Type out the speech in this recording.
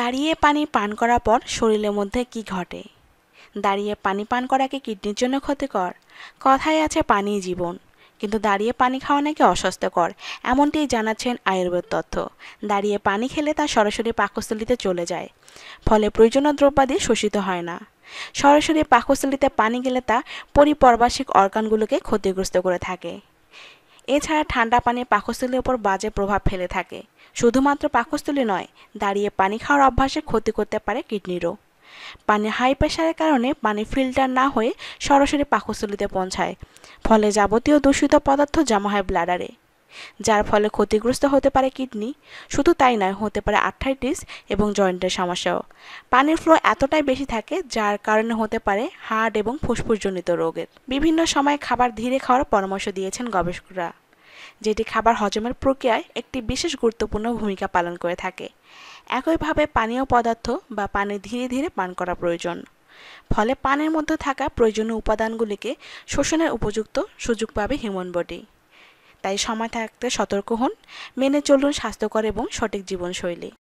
দাঁড়িয়ে পানি পান করার পর শরীরের মধ্যে কি ঘটে দাঁড়িয়ে পানি পান করা কি কিডনির জন্য ক্ষতিকর কথায় আছে পানি জীবন কিন্তু দাঁড়িয়ে পানি খাওয়া নাকি অস্বাস্থ্যকর এমনটি জানাচ্ছেন আয়ুর্বেদ তথ্য দাঁড়িয়ে পানি খেলে তা সরাসরি পাকস্থলিতে চলে যায় ফলে প্রয়োজনীয় দ্রব্যাদি শোষিত হয় না সরাসরি পাকস্থলিতে পানি গেলে তা পরিপর্বাসিক অর্গানগুলোকে ক্ষতিগ্রস্ত করে থাকে এছাড়া ঠান্ডা পানি পাকস্থলীর ওপর বাজে প্রভাব ফেলে থাকে শুধুমাত্র পাকস্থলী নয় দাঁড়িয়ে পানি খাওয়ার অভ্যাসে ক্ষতি করতে পারে কিডনিরও পানি হাই প্রেশারের কারণে পানি ফিল্টার না হয়ে সরাসরি পাকস্থলীতে পৌঁছায় ফলে যাবতীয় দূষিত পদার্থ জমা হয় ব্লাডারে যার ফলে ক্ষতিগ্রস্ত হতে পারে কিডনি শুধু তাই নয় হতে পারে আর্থাইটিস এবং জয়েন্টের সমস্যাও পানির ফ্লো এতটাই বেশি থাকে যার কারণে হতে পারে হার্ট এবং ফুসফুসজনিত রোগের বিভিন্ন সময়ে খাবার ধীরে খাওয়ার পরামর্শ দিয়েছেন গবেষকরা যেটি খাবার হজমের প্রক্রিয়ায় একটি বিশেষ গুরুত্বপূর্ণ ভূমিকা পালন করে থাকে একইভাবে পানীয় পদার্থ বা পানি ধীরে ধীরে পান করা প্রয়োজন ফলে পানির মধ্যে থাকা প্রয়োজনীয় উপাদানগুলিকে শোষণের উপযুক্ত সুযোগ পাবে হিউম্যান বডি তাই সময় থাকতে সতর্ক হন মেনে চলুন স্বাস্থ্যকর এবং সঠিক জীবনশৈলী